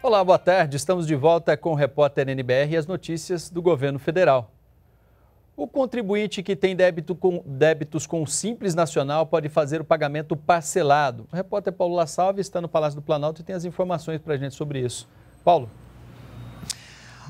Olá, boa tarde. Estamos de volta com o repórter NBR e as notícias do governo federal. O contribuinte que tem débito com, débitos com o Simples Nacional pode fazer o pagamento parcelado. O repórter Paulo La Salve está no Palácio do Planalto e tem as informações para a gente sobre isso. Paulo.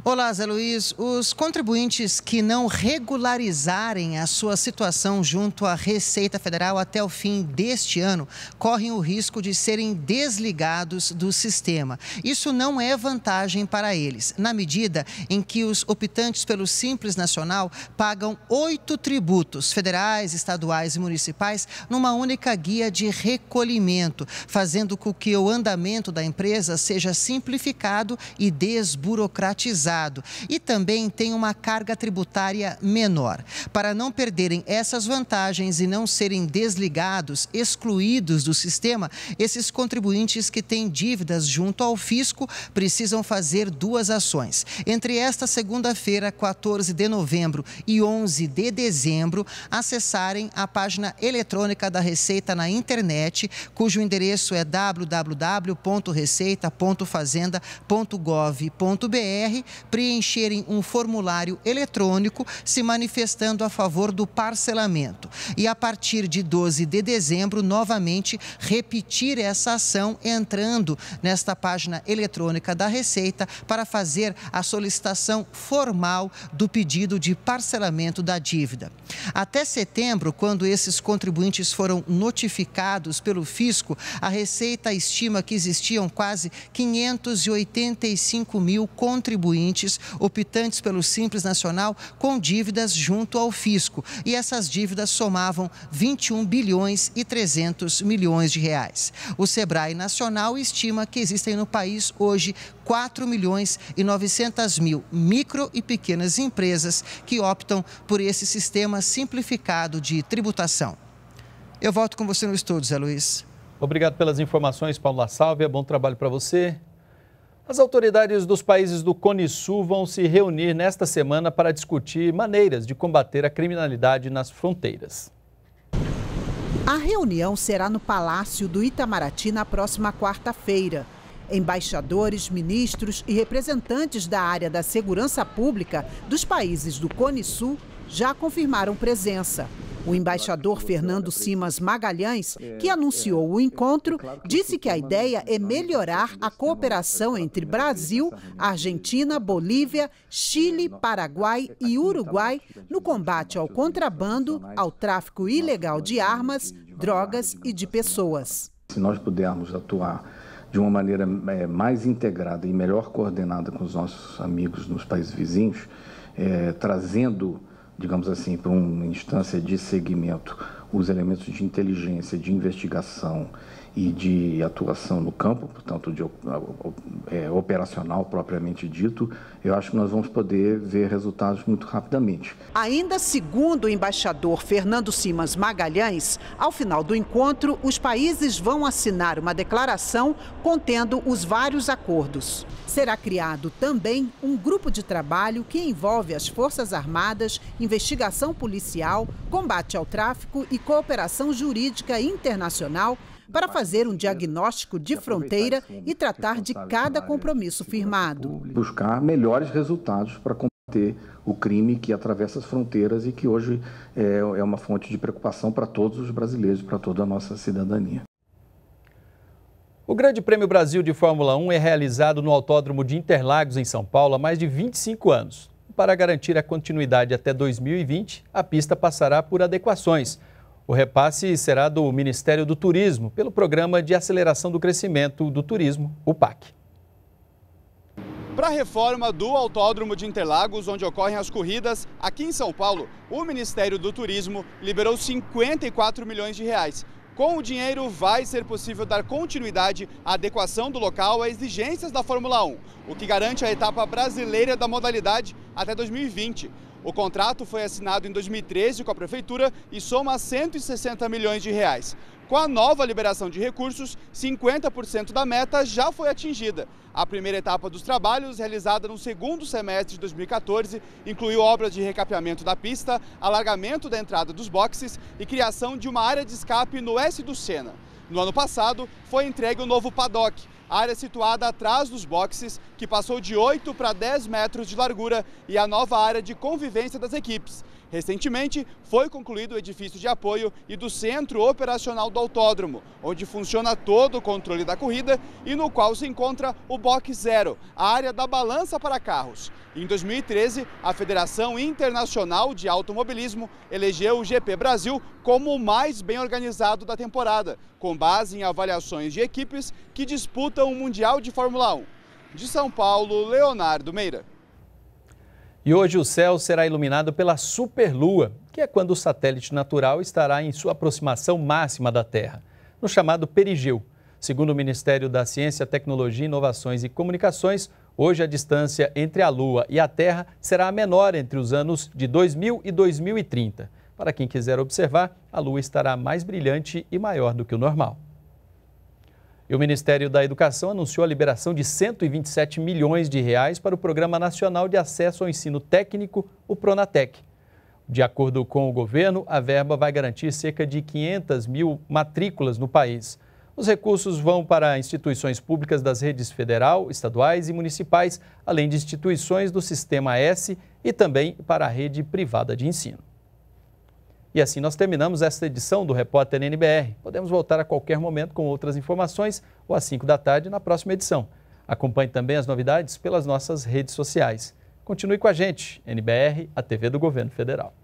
Olá, Zé Luiz. Os contribuintes que não regularizarem a sua situação junto à Receita Federal até o fim deste ano correm o risco de serem desligados do sistema. Isso não é vantagem para eles, na medida em que os optantes pelo Simples Nacional pagam oito tributos federais, estaduais e municipais numa única guia de recolhimento, fazendo com que o andamento da empresa seja simplificado e desburocratizado pesado e também tem uma carga tributária menor. Para não perderem essas vantagens e não serem desligados, excluídos do sistema, esses contribuintes que têm dívidas junto ao fisco precisam fazer duas ações. Entre esta segunda-feira, 14 de novembro e 11 de dezembro, acessarem a página eletrônica da Receita na internet, cujo endereço é www.receita.fazenda.gov.br preencherem um formulário eletrônico se manifestando a favor do parcelamento. E a partir de 12 de dezembro, novamente repetir essa ação entrando nesta página eletrônica da Receita para fazer a solicitação formal do pedido de parcelamento da dívida. Até setembro, quando esses contribuintes foram notificados pelo fisco, a Receita estima que existiam quase 585 mil contribuintes contribuintes optantes pelo Simples Nacional com dívidas junto ao fisco. E essas dívidas somavam 21 bilhões e 300 milhões de reais. O Sebrae Nacional estima que existem no país hoje 4 milhões e 900 mil micro e pequenas empresas que optam por esse sistema simplificado de tributação. Eu volto com você no estúdio, Zé Luiz. Obrigado pelas informações, Paulo salve Bom trabalho para você. As autoridades dos países do Cone Sul vão se reunir nesta semana para discutir maneiras de combater a criminalidade nas fronteiras. A reunião será no Palácio do Itamaraty na próxima quarta-feira. Embaixadores, ministros e representantes da área da segurança pública dos países do Cone Sul já confirmaram presença. O embaixador Fernando Simas Magalhães, que anunciou o encontro, disse que a ideia é melhorar a cooperação entre Brasil, Argentina, Bolívia, Chile, Paraguai e Uruguai no combate ao contrabando, ao tráfico ilegal de armas, drogas e de pessoas. Se nós pudermos atuar de uma maneira é, mais integrada e melhor coordenada com os nossos amigos nos países vizinhos, é, trazendo digamos assim, para uma instância de segmento, os elementos de inteligência, de investigação e de atuação no campo, portanto, de, é, operacional propriamente dito, eu acho que nós vamos poder ver resultados muito rapidamente. Ainda segundo o embaixador Fernando Simas Magalhães, ao final do encontro, os países vão assinar uma declaração contendo os vários acordos. Será criado também um grupo de trabalho que envolve as Forças Armadas, investigação policial, combate ao tráfico e cooperação jurídica internacional para fazer um diagnóstico de fronteira e tratar de cada compromisso firmado. Buscar melhores resultados para combater o crime que atravessa as fronteiras e que hoje é, é uma fonte de preocupação para todos os brasileiros, para toda a nossa cidadania. O Grande Prêmio Brasil de Fórmula 1 é realizado no Autódromo de Interlagos, em São Paulo, há mais de 25 anos. Para garantir a continuidade até 2020, a pista passará por adequações. O repasse será do Ministério do Turismo, pelo Programa de Aceleração do Crescimento do Turismo, o PAC. Para a reforma do Autódromo de Interlagos, onde ocorrem as corridas, aqui em São Paulo, o Ministério do Turismo liberou 54 milhões de reais. Com o dinheiro, vai ser possível dar continuidade à adequação do local às exigências da Fórmula 1, o que garante a etapa brasileira da modalidade até 2020. O contrato foi assinado em 2013 com a prefeitura e soma 160 milhões de reais. Com a nova liberação de recursos, 50% da meta já foi atingida. A primeira etapa dos trabalhos, realizada no segundo semestre de 2014, incluiu obras de recapeamento da pista, alargamento da entrada dos boxes e criação de uma área de escape no S do Sena. No ano passado, foi entregue o um novo paddock, área situada atrás dos boxes, que passou de 8 para 10 metros de largura, e a nova área de convivência das equipes. Recentemente, foi concluído o edifício de apoio e do centro operacional do autódromo, onde funciona todo o controle da corrida e no qual se encontra o Box Zero, a área da balança para carros. Em 2013, a Federação Internacional de Automobilismo elegeu o GP Brasil como o mais bem organizado da temporada, com base em avaliações de equipes que disputam Campeonato Mundial de Fórmula 1. De São Paulo, Leonardo Meira. E hoje o céu será iluminado pela superlua, que é quando o satélite natural estará em sua aproximação máxima da Terra, no chamado perigeu. Segundo o Ministério da Ciência, Tecnologia, Inovações e Comunicações, hoje a distância entre a Lua e a Terra será a menor entre os anos de 2000 e 2030. Para quem quiser observar, a Lua estará mais brilhante e maior do que o normal. E o Ministério da Educação anunciou a liberação de 127 milhões de reais para o Programa Nacional de Acesso ao Ensino Técnico, o Pronatec. De acordo com o governo, a verba vai garantir cerca de 500 mil matrículas no país. Os recursos vão para instituições públicas das redes federal, estaduais e municipais, além de instituições do Sistema S e também para a rede privada de ensino. E assim nós terminamos esta edição do Repórter NBR. Podemos voltar a qualquer momento com outras informações ou às 5 da tarde na próxima edição. Acompanhe também as novidades pelas nossas redes sociais. Continue com a gente, NBR, a TV do Governo Federal.